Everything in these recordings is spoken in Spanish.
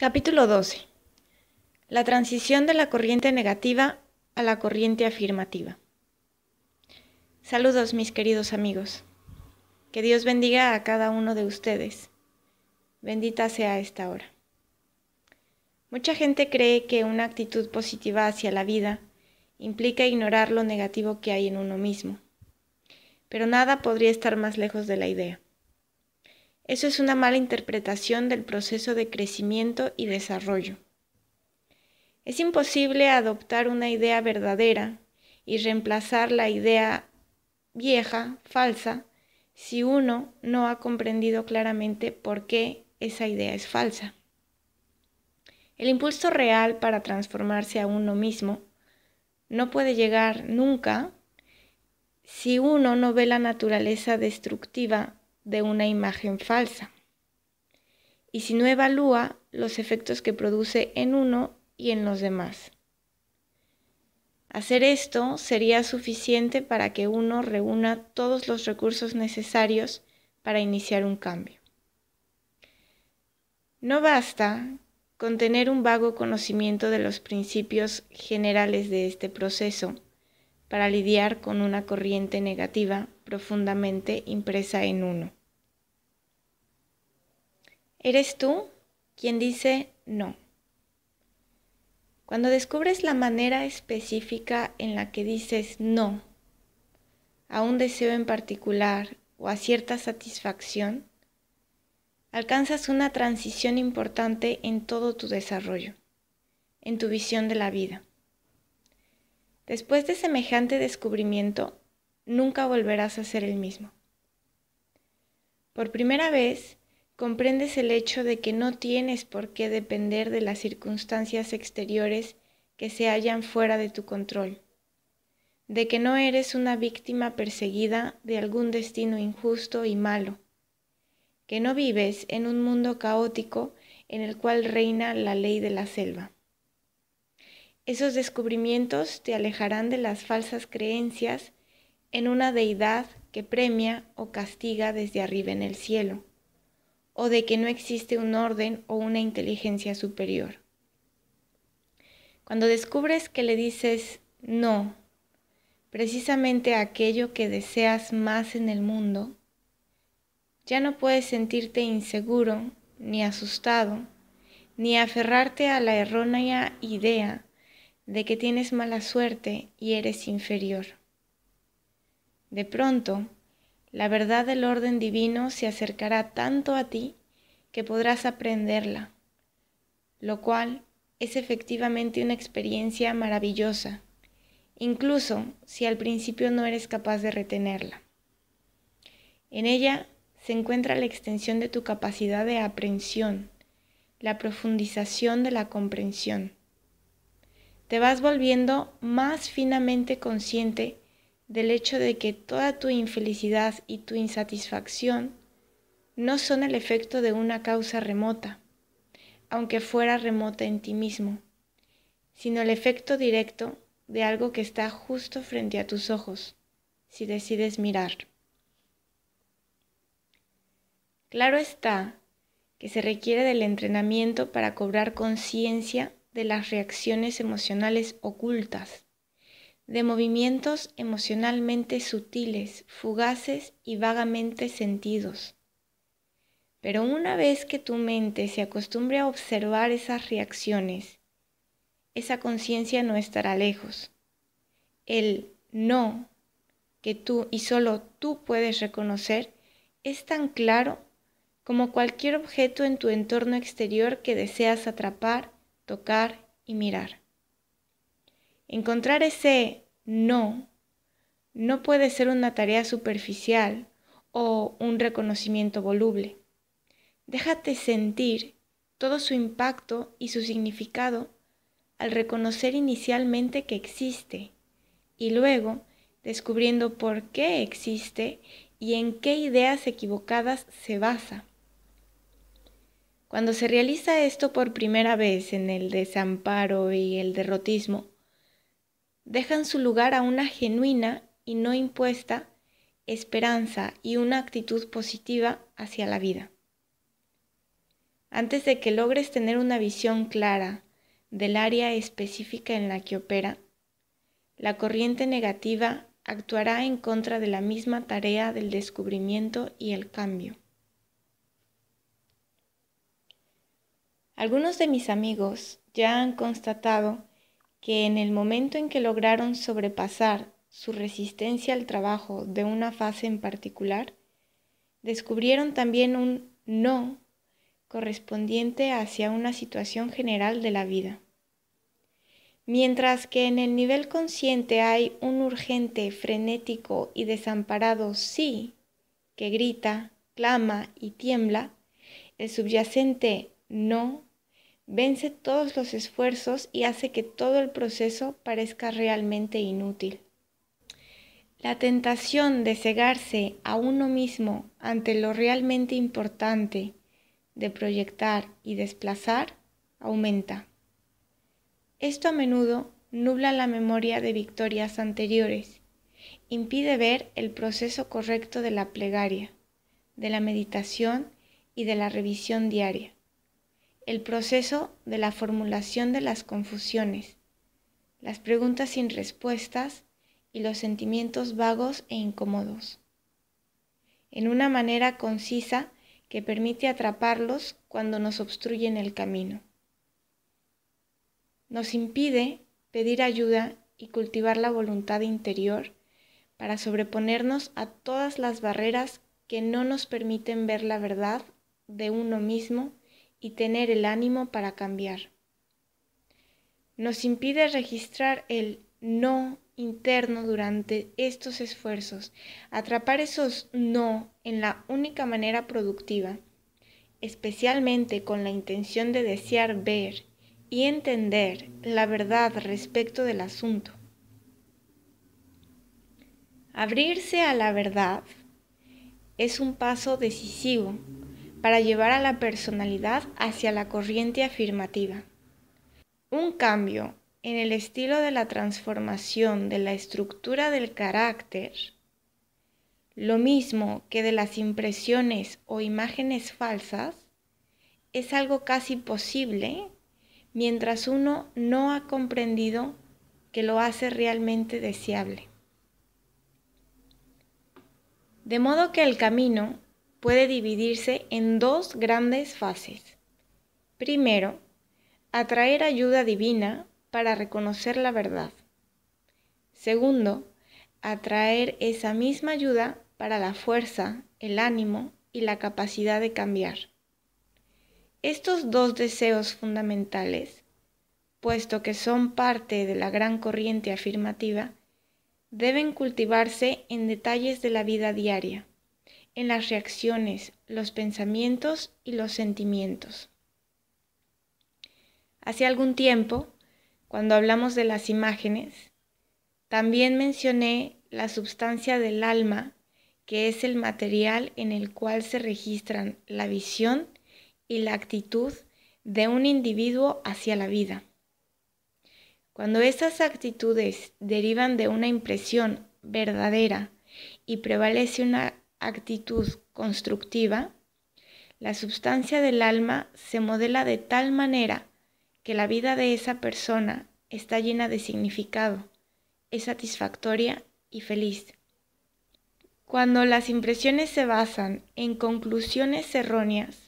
Capítulo 12. La transición de la corriente negativa a la corriente afirmativa. Saludos mis queridos amigos. Que Dios bendiga a cada uno de ustedes. Bendita sea esta hora. Mucha gente cree que una actitud positiva hacia la vida implica ignorar lo negativo que hay en uno mismo. Pero nada podría estar más lejos de la idea. Eso es una mala interpretación del proceso de crecimiento y desarrollo. Es imposible adoptar una idea verdadera y reemplazar la idea vieja, falsa, si uno no ha comprendido claramente por qué esa idea es falsa. El impulso real para transformarse a uno mismo no puede llegar nunca si uno no ve la naturaleza destructiva de una imagen falsa. Y si no evalúa los efectos que produce en uno y en los demás. Hacer esto sería suficiente para que uno reúna todos los recursos necesarios para iniciar un cambio. No basta con tener un vago conocimiento de los principios generales de este proceso para lidiar con una corriente negativa profundamente impresa en uno. Eres tú quien dice no. Cuando descubres la manera específica en la que dices no a un deseo en particular o a cierta satisfacción, alcanzas una transición importante en todo tu desarrollo, en tu visión de la vida. Después de semejante descubrimiento, nunca volverás a ser el mismo. Por primera vez, comprendes el hecho de que no tienes por qué depender de las circunstancias exteriores que se hallan fuera de tu control, de que no eres una víctima perseguida de algún destino injusto y malo, que no vives en un mundo caótico en el cual reina la ley de la selva. Esos descubrimientos te alejarán de las falsas creencias en una deidad que premia o castiga desde arriba en el cielo o de que no existe un orden o una inteligencia superior. Cuando descubres que le dices no, precisamente aquello que deseas más en el mundo, ya no puedes sentirte inseguro ni asustado, ni aferrarte a la errónea idea de que tienes mala suerte y eres inferior. De pronto, la verdad del orden divino se acercará tanto a ti que podrás aprenderla, lo cual es efectivamente una experiencia maravillosa, incluso si al principio no eres capaz de retenerla. En ella se encuentra la extensión de tu capacidad de aprehensión, la profundización de la comprensión. Te vas volviendo más finamente consciente del hecho de que toda tu infelicidad y tu insatisfacción no son el efecto de una causa remota, aunque fuera remota en ti mismo, sino el efecto directo de algo que está justo frente a tus ojos, si decides mirar. Claro está que se requiere del entrenamiento para cobrar conciencia de las reacciones emocionales ocultas de movimientos emocionalmente sutiles, fugaces y vagamente sentidos. Pero una vez que tu mente se acostumbre a observar esas reacciones, esa conciencia no estará lejos. El no que tú y solo tú puedes reconocer es tan claro como cualquier objeto en tu entorno exterior que deseas atrapar, tocar y mirar. Encontrar ese no no puede ser una tarea superficial o un reconocimiento voluble. Déjate sentir todo su impacto y su significado al reconocer inicialmente que existe y luego descubriendo por qué existe y en qué ideas equivocadas se basa. Cuando se realiza esto por primera vez en el desamparo y el derrotismo, dejan su lugar a una genuina y no impuesta esperanza y una actitud positiva hacia la vida. Antes de que logres tener una visión clara del área específica en la que opera, la corriente negativa actuará en contra de la misma tarea del descubrimiento y el cambio. Algunos de mis amigos ya han constatado que en el momento en que lograron sobrepasar su resistencia al trabajo de una fase en particular, descubrieron también un no correspondiente hacia una situación general de la vida. Mientras que en el nivel consciente hay un urgente, frenético y desamparado sí que grita, clama y tiembla, el subyacente no vence todos los esfuerzos y hace que todo el proceso parezca realmente inútil. La tentación de cegarse a uno mismo ante lo realmente importante, de proyectar y desplazar, aumenta. Esto a menudo nubla la memoria de victorias anteriores, impide ver el proceso correcto de la plegaria, de la meditación y de la revisión diaria el proceso de la formulación de las confusiones, las preguntas sin respuestas y los sentimientos vagos e incómodos, en una manera concisa que permite atraparlos cuando nos obstruyen el camino. Nos impide pedir ayuda y cultivar la voluntad interior para sobreponernos a todas las barreras que no nos permiten ver la verdad de uno mismo y tener el ánimo para cambiar. Nos impide registrar el no interno durante estos esfuerzos, atrapar esos no en la única manera productiva, especialmente con la intención de desear ver y entender la verdad respecto del asunto. Abrirse a la verdad es un paso decisivo para llevar a la personalidad hacia la corriente afirmativa. Un cambio en el estilo de la transformación de la estructura del carácter, lo mismo que de las impresiones o imágenes falsas, es algo casi posible mientras uno no ha comprendido que lo hace realmente deseable. De modo que el camino puede dividirse en dos grandes fases. Primero, atraer ayuda divina para reconocer la verdad. Segundo, atraer esa misma ayuda para la fuerza, el ánimo y la capacidad de cambiar. Estos dos deseos fundamentales, puesto que son parte de la gran corriente afirmativa, deben cultivarse en detalles de la vida diaria en las reacciones, los pensamientos y los sentimientos. Hace algún tiempo, cuando hablamos de las imágenes, también mencioné la sustancia del alma, que es el material en el cual se registran la visión y la actitud de un individuo hacia la vida. Cuando esas actitudes derivan de una impresión verdadera y prevalece una actitud constructiva, la substancia del alma se modela de tal manera que la vida de esa persona está llena de significado, es satisfactoria y feliz. Cuando las impresiones se basan en conclusiones erróneas,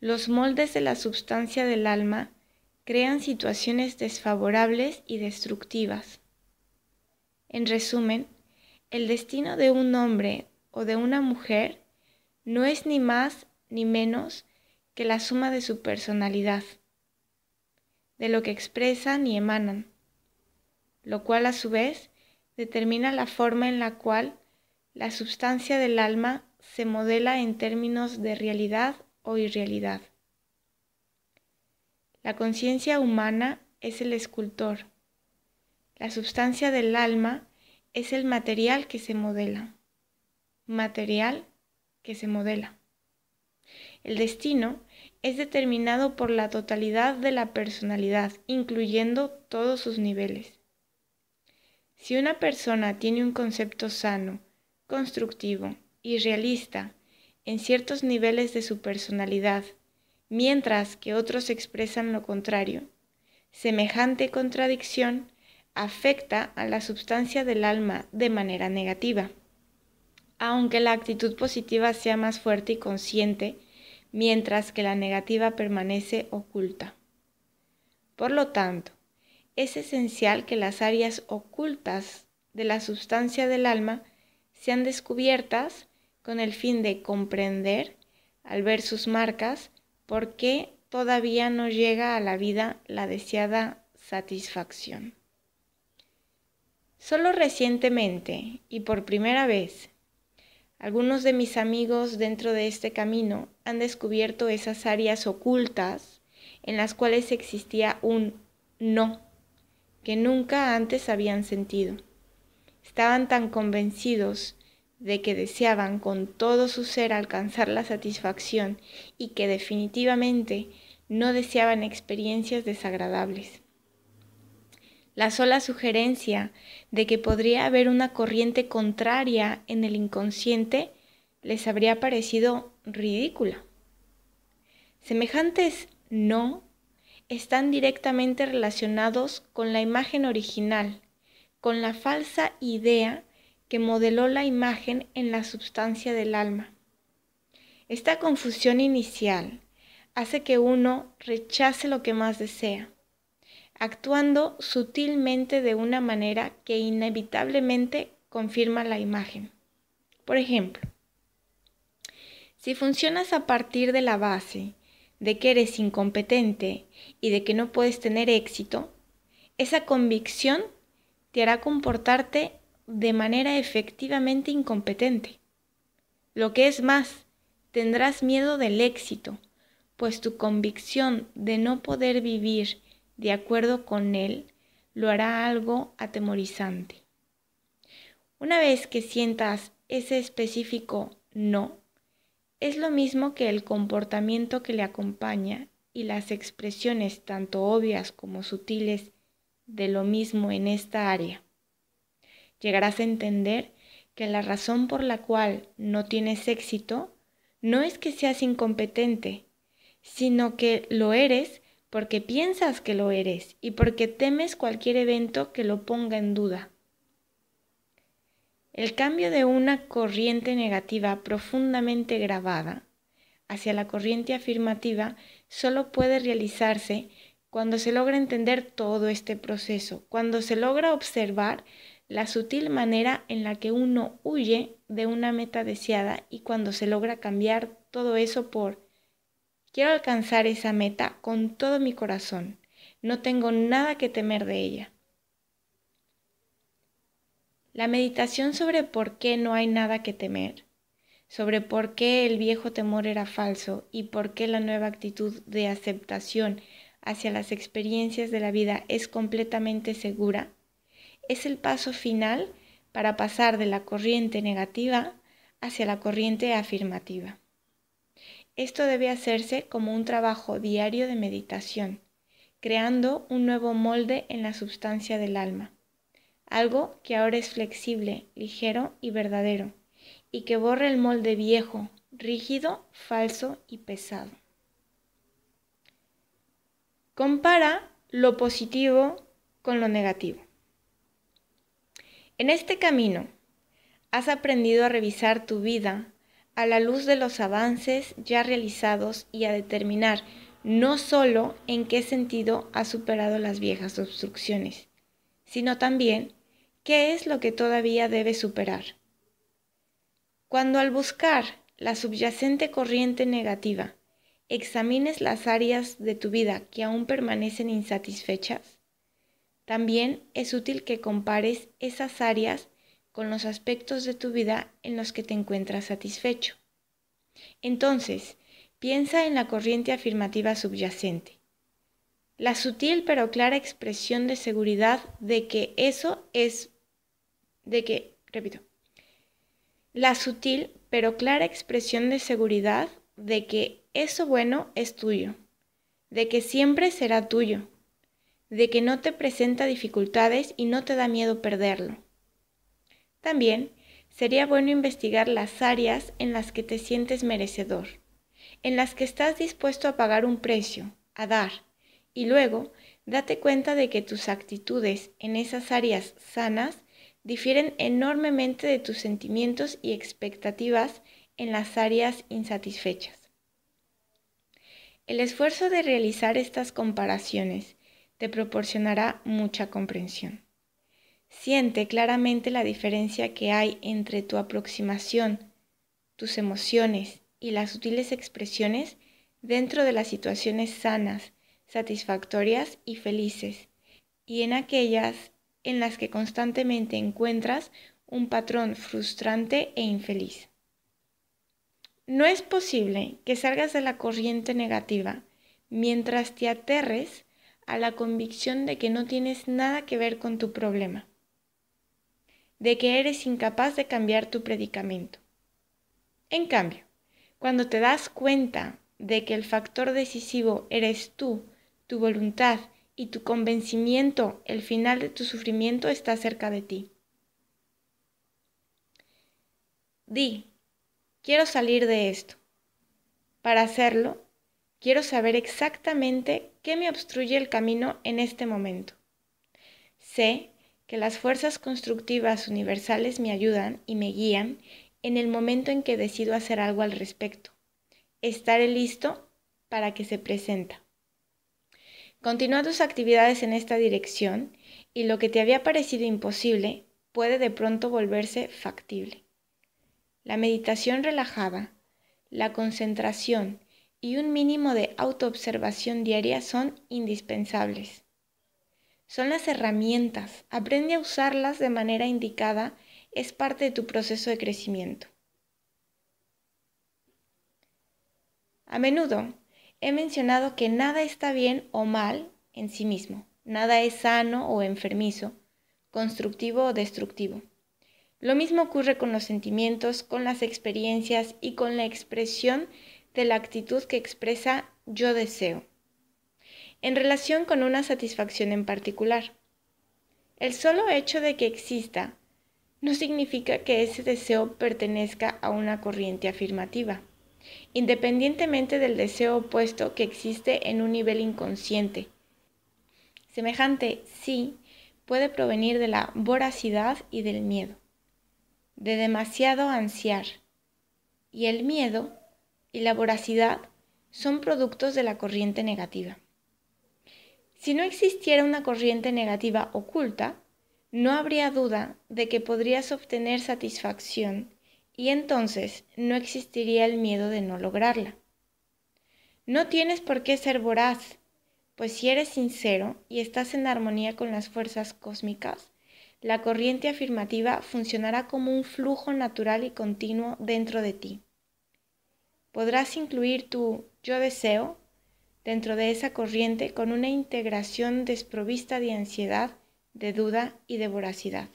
los moldes de la substancia del alma crean situaciones desfavorables y destructivas. En resumen, el destino de un hombre o de una mujer no es ni más ni menos que la suma de su personalidad, de lo que expresan y emanan, lo cual a su vez determina la forma en la cual la sustancia del alma se modela en términos de realidad o irrealidad. La conciencia humana es el escultor. La sustancia del alma es el material que se modela material que se modela. El destino es determinado por la totalidad de la personalidad, incluyendo todos sus niveles. Si una persona tiene un concepto sano, constructivo y realista en ciertos niveles de su personalidad, mientras que otros expresan lo contrario, semejante contradicción afecta a la sustancia del alma de manera negativa aunque la actitud positiva sea más fuerte y consciente, mientras que la negativa permanece oculta. Por lo tanto, es esencial que las áreas ocultas de la sustancia del alma sean descubiertas con el fin de comprender, al ver sus marcas, por qué todavía no llega a la vida la deseada satisfacción. Solo recientemente y por primera vez algunos de mis amigos dentro de este camino han descubierto esas áreas ocultas en las cuales existía un no que nunca antes habían sentido. Estaban tan convencidos de que deseaban con todo su ser alcanzar la satisfacción y que definitivamente no deseaban experiencias desagradables. La sola sugerencia de que podría haber una corriente contraria en el inconsciente les habría parecido ridícula. Semejantes no están directamente relacionados con la imagen original, con la falsa idea que modeló la imagen en la sustancia del alma. Esta confusión inicial hace que uno rechace lo que más desea actuando sutilmente de una manera que inevitablemente confirma la imagen. Por ejemplo, si funcionas a partir de la base de que eres incompetente y de que no puedes tener éxito, esa convicción te hará comportarte de manera efectivamente incompetente. Lo que es más, tendrás miedo del éxito, pues tu convicción de no poder vivir de acuerdo con él, lo hará algo atemorizante. Una vez que sientas ese específico no, es lo mismo que el comportamiento que le acompaña y las expresiones tanto obvias como sutiles de lo mismo en esta área. Llegarás a entender que la razón por la cual no tienes éxito no es que seas incompetente, sino que lo eres porque piensas que lo eres y porque temes cualquier evento que lo ponga en duda. El cambio de una corriente negativa profundamente grabada hacia la corriente afirmativa solo puede realizarse cuando se logra entender todo este proceso, cuando se logra observar la sutil manera en la que uno huye de una meta deseada y cuando se logra cambiar todo eso por Quiero alcanzar esa meta con todo mi corazón. No tengo nada que temer de ella. La meditación sobre por qué no hay nada que temer, sobre por qué el viejo temor era falso y por qué la nueva actitud de aceptación hacia las experiencias de la vida es completamente segura, es el paso final para pasar de la corriente negativa hacia la corriente afirmativa. Esto debe hacerse como un trabajo diario de meditación, creando un nuevo molde en la sustancia del alma, algo que ahora es flexible, ligero y verdadero, y que borra el molde viejo, rígido, falso y pesado. Compara lo positivo con lo negativo. En este camino, has aprendido a revisar tu vida a la luz de los avances ya realizados y a determinar no sólo en qué sentido ha superado las viejas obstrucciones, sino también qué es lo que todavía debe superar. Cuando al buscar la subyacente corriente negativa examines las áreas de tu vida que aún permanecen insatisfechas, también es útil que compares esas áreas con los aspectos de tu vida en los que te encuentras satisfecho. Entonces, piensa en la corriente afirmativa subyacente, la sutil pero clara expresión de seguridad de que eso es, de que, repito, la sutil pero clara expresión de seguridad de que eso bueno es tuyo, de que siempre será tuyo, de que no te presenta dificultades y no te da miedo perderlo también sería bueno investigar las áreas en las que te sientes merecedor, en las que estás dispuesto a pagar un precio, a dar, y luego date cuenta de que tus actitudes en esas áreas sanas difieren enormemente de tus sentimientos y expectativas en las áreas insatisfechas. El esfuerzo de realizar estas comparaciones te proporcionará mucha comprensión. Siente claramente la diferencia que hay entre tu aproximación, tus emociones y las sutiles expresiones dentro de las situaciones sanas, satisfactorias y felices, y en aquellas en las que constantemente encuentras un patrón frustrante e infeliz. No es posible que salgas de la corriente negativa mientras te aterres a la convicción de que no tienes nada que ver con tu problema de que eres incapaz de cambiar tu predicamento. En cambio, cuando te das cuenta de que el factor decisivo eres tú, tu voluntad y tu convencimiento, el final de tu sufrimiento está cerca de ti. Di, quiero salir de esto. Para hacerlo, quiero saber exactamente qué me obstruye el camino en este momento. C que las fuerzas constructivas universales me ayudan y me guían en el momento en que decido hacer algo al respecto. Estaré listo para que se presenta. Continúa tus actividades en esta dirección y lo que te había parecido imposible puede de pronto volverse factible. La meditación relajada, la concentración y un mínimo de autoobservación diaria son indispensables. Son las herramientas. Aprende a usarlas de manera indicada. Es parte de tu proceso de crecimiento. A menudo he mencionado que nada está bien o mal en sí mismo. Nada es sano o enfermizo, constructivo o destructivo. Lo mismo ocurre con los sentimientos, con las experiencias y con la expresión de la actitud que expresa yo deseo en relación con una satisfacción en particular. El solo hecho de que exista no significa que ese deseo pertenezca a una corriente afirmativa, independientemente del deseo opuesto que existe en un nivel inconsciente. Semejante sí puede provenir de la voracidad y del miedo, de demasiado ansiar. Y el miedo y la voracidad son productos de la corriente negativa. Si no existiera una corriente negativa oculta, no habría duda de que podrías obtener satisfacción y entonces no existiría el miedo de no lograrla. No tienes por qué ser voraz, pues si eres sincero y estás en armonía con las fuerzas cósmicas, la corriente afirmativa funcionará como un flujo natural y continuo dentro de ti. Podrás incluir tu yo deseo dentro de esa corriente con una integración desprovista de ansiedad, de duda y de voracidad.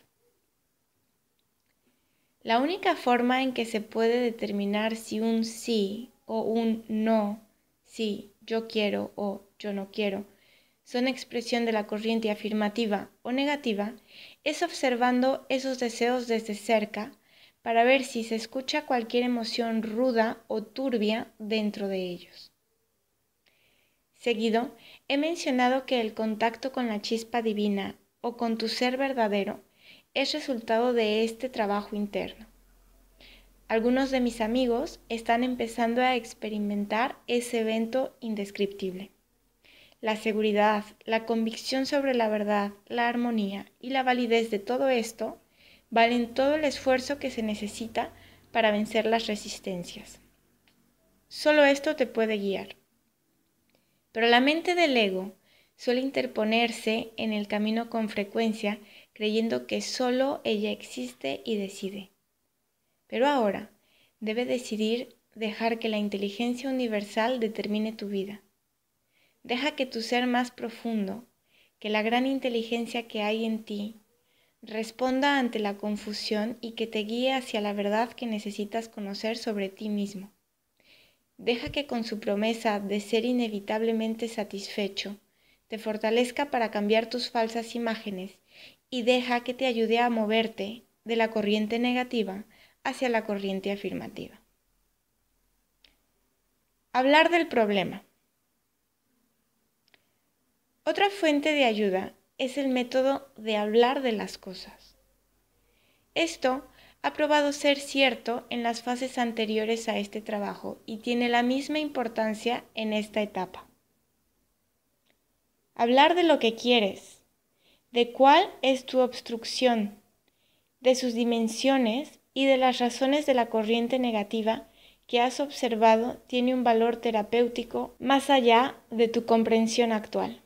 La única forma en que se puede determinar si un sí o un no, sí, yo quiero o yo no quiero, son expresión de la corriente afirmativa o negativa, es observando esos deseos desde cerca para ver si se escucha cualquier emoción ruda o turbia dentro de ellos. Seguido, he mencionado que el contacto con la chispa divina o con tu ser verdadero es resultado de este trabajo interno. Algunos de mis amigos están empezando a experimentar ese evento indescriptible. La seguridad, la convicción sobre la verdad, la armonía y la validez de todo esto valen todo el esfuerzo que se necesita para vencer las resistencias. Solo esto te puede guiar. Pero la mente del ego suele interponerse en el camino con frecuencia creyendo que solo ella existe y decide. Pero ahora debe decidir dejar que la inteligencia universal determine tu vida. Deja que tu ser más profundo, que la gran inteligencia que hay en ti, responda ante la confusión y que te guíe hacia la verdad que necesitas conocer sobre ti mismo. Deja que con su promesa de ser inevitablemente satisfecho, te fortalezca para cambiar tus falsas imágenes y deja que te ayude a moverte de la corriente negativa hacia la corriente afirmativa. Hablar del problema. Otra fuente de ayuda es el método de hablar de las cosas. Esto ha probado ser cierto en las fases anteriores a este trabajo y tiene la misma importancia en esta etapa. Hablar de lo que quieres, de cuál es tu obstrucción, de sus dimensiones y de las razones de la corriente negativa que has observado tiene un valor terapéutico más allá de tu comprensión actual.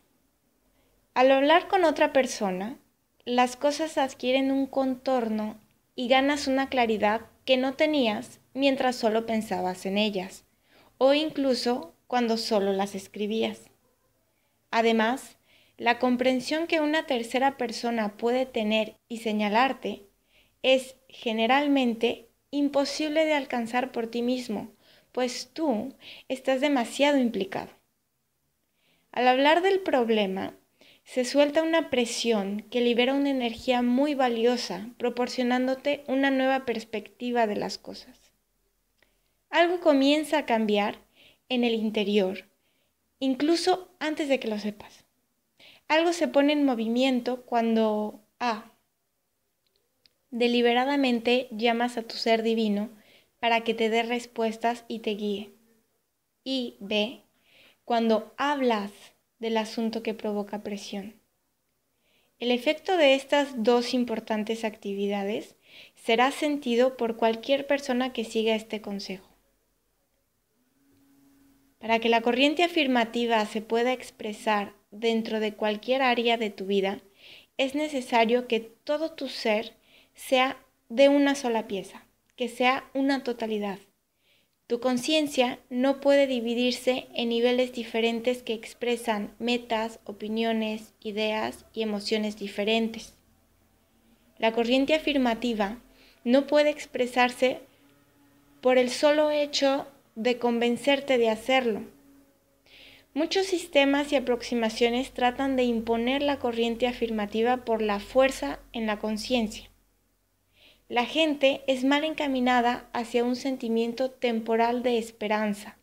Al hablar con otra persona, las cosas adquieren un contorno y ganas una claridad que no tenías mientras solo pensabas en ellas, o incluso cuando solo las escribías. Además, la comprensión que una tercera persona puede tener y señalarte es generalmente imposible de alcanzar por ti mismo, pues tú estás demasiado implicado. Al hablar del problema, se suelta una presión que libera una energía muy valiosa, proporcionándote una nueva perspectiva de las cosas. Algo comienza a cambiar en el interior, incluso antes de que lo sepas. Algo se pone en movimiento cuando A. Deliberadamente llamas a tu ser divino para que te dé respuestas y te guíe. Y B. Cuando hablas del asunto que provoca presión. El efecto de estas dos importantes actividades será sentido por cualquier persona que siga este consejo. Para que la corriente afirmativa se pueda expresar dentro de cualquier área de tu vida, es necesario que todo tu ser sea de una sola pieza, que sea una totalidad, tu conciencia no puede dividirse en niveles diferentes que expresan metas, opiniones, ideas y emociones diferentes. La corriente afirmativa no puede expresarse por el solo hecho de convencerte de hacerlo. Muchos sistemas y aproximaciones tratan de imponer la corriente afirmativa por la fuerza en la conciencia. La gente es mal encaminada hacia un sentimiento temporal de esperanza,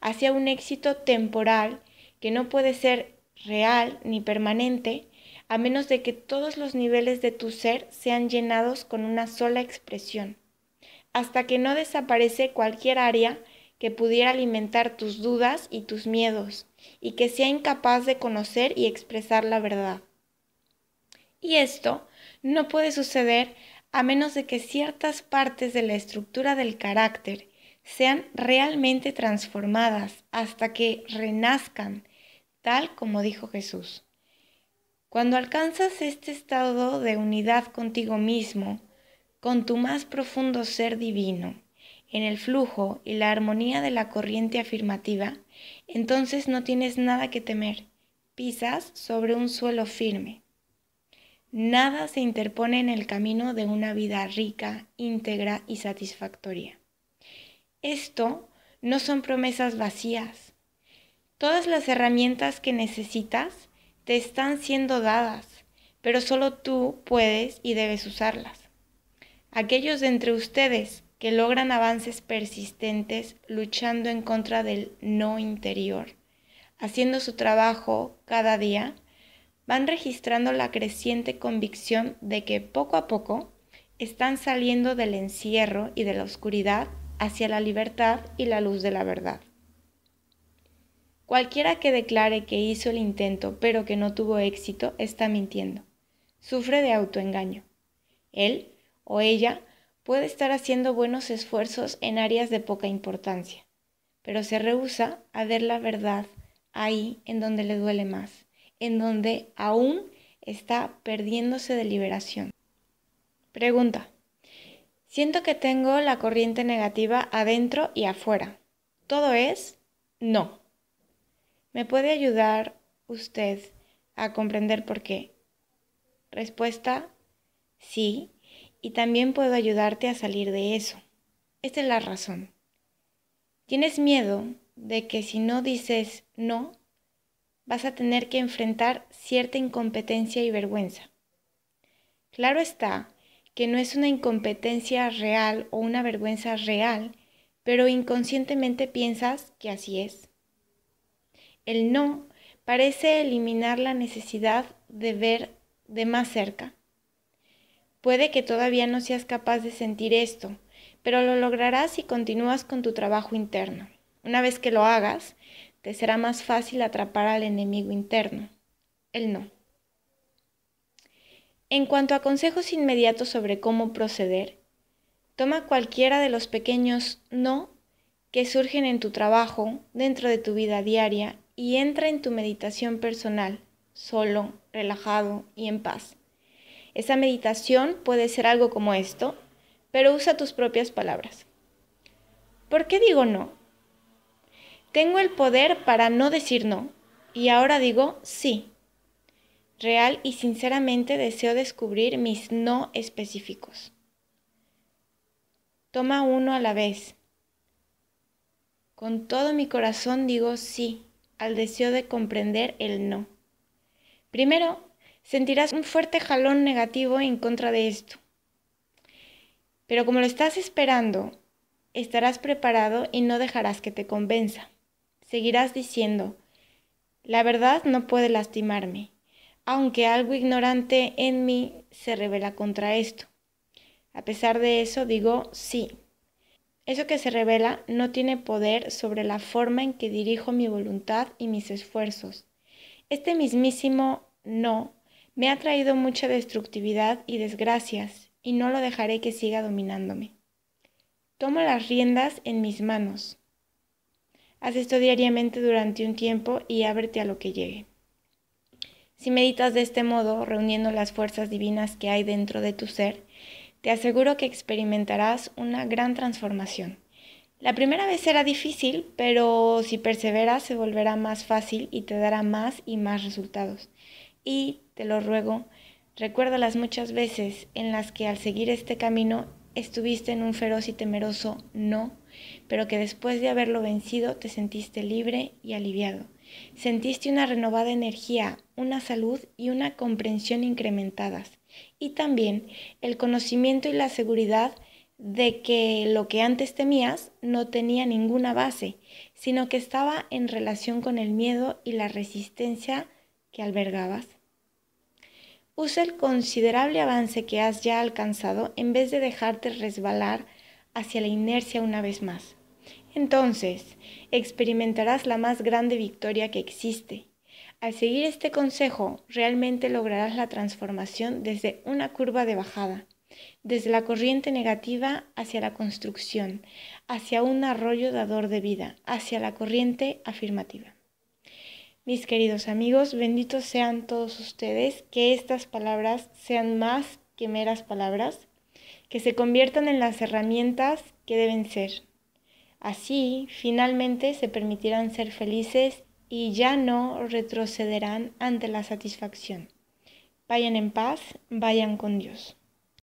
hacia un éxito temporal que no puede ser real ni permanente a menos de que todos los niveles de tu ser sean llenados con una sola expresión, hasta que no desaparece cualquier área que pudiera alimentar tus dudas y tus miedos, y que sea incapaz de conocer y expresar la verdad. Y esto no puede suceder a menos de que ciertas partes de la estructura del carácter sean realmente transformadas hasta que renazcan, tal como dijo Jesús. Cuando alcanzas este estado de unidad contigo mismo, con tu más profundo ser divino, en el flujo y la armonía de la corriente afirmativa, entonces no tienes nada que temer. Pisas sobre un suelo firme. Nada se interpone en el camino de una vida rica, íntegra y satisfactoria. Esto no son promesas vacías. Todas las herramientas que necesitas te están siendo dadas, pero solo tú puedes y debes usarlas. Aquellos de entre ustedes que logran avances persistentes luchando en contra del no interior, haciendo su trabajo cada día, van registrando la creciente convicción de que poco a poco están saliendo del encierro y de la oscuridad hacia la libertad y la luz de la verdad. Cualquiera que declare que hizo el intento pero que no tuvo éxito está mintiendo. Sufre de autoengaño. Él o ella puede estar haciendo buenos esfuerzos en áreas de poca importancia, pero se rehúsa a ver la verdad ahí en donde le duele más en donde aún está perdiéndose de liberación. Pregunta. Siento que tengo la corriente negativa adentro y afuera. Todo es no. ¿Me puede ayudar usted a comprender por qué? Respuesta, sí, y también puedo ayudarte a salir de eso. Esta es la razón. Tienes miedo de que si no dices no, vas a tener que enfrentar cierta incompetencia y vergüenza. Claro está que no es una incompetencia real o una vergüenza real, pero inconscientemente piensas que así es. El no parece eliminar la necesidad de ver de más cerca. Puede que todavía no seas capaz de sentir esto, pero lo lograrás si continúas con tu trabajo interno. Una vez que lo hagas, te será más fácil atrapar al enemigo interno, el no. En cuanto a consejos inmediatos sobre cómo proceder, toma cualquiera de los pequeños no que surgen en tu trabajo, dentro de tu vida diaria y entra en tu meditación personal, solo, relajado y en paz. Esa meditación puede ser algo como esto, pero usa tus propias palabras. ¿Por qué digo no? Tengo el poder para no decir no y ahora digo sí. Real y sinceramente deseo descubrir mis no específicos. Toma uno a la vez. Con todo mi corazón digo sí al deseo de comprender el no. Primero, sentirás un fuerte jalón negativo en contra de esto. Pero como lo estás esperando, estarás preparado y no dejarás que te convenza. Seguirás diciendo, la verdad no puede lastimarme, aunque algo ignorante en mí se revela contra esto. A pesar de eso, digo sí. Eso que se revela no tiene poder sobre la forma en que dirijo mi voluntad y mis esfuerzos. Este mismísimo no me ha traído mucha destructividad y desgracias, y no lo dejaré que siga dominándome. Tomo las riendas en mis manos. Haz esto diariamente durante un tiempo y ábrete a lo que llegue. Si meditas de este modo, reuniendo las fuerzas divinas que hay dentro de tu ser, te aseguro que experimentarás una gran transformación. La primera vez será difícil, pero si perseveras se volverá más fácil y te dará más y más resultados. Y, te lo ruego, recuerda las muchas veces en las que al seguir este camino estuviste en un feroz y temeroso no pero que después de haberlo vencido te sentiste libre y aliviado. Sentiste una renovada energía, una salud y una comprensión incrementadas, y también el conocimiento y la seguridad de que lo que antes temías no tenía ninguna base, sino que estaba en relación con el miedo y la resistencia que albergabas. Usa el considerable avance que has ya alcanzado en vez de dejarte resbalar hacia la inercia una vez más. Entonces, experimentarás la más grande victoria que existe. Al seguir este consejo, realmente lograrás la transformación desde una curva de bajada, desde la corriente negativa hacia la construcción, hacia un arroyo dador de vida, hacia la corriente afirmativa. Mis queridos amigos, benditos sean todos ustedes, que estas palabras sean más que meras palabras, que se conviertan en las herramientas que deben ser. Así, finalmente, se permitirán ser felices y ya no retrocederán ante la satisfacción. Vayan en paz, vayan con Dios.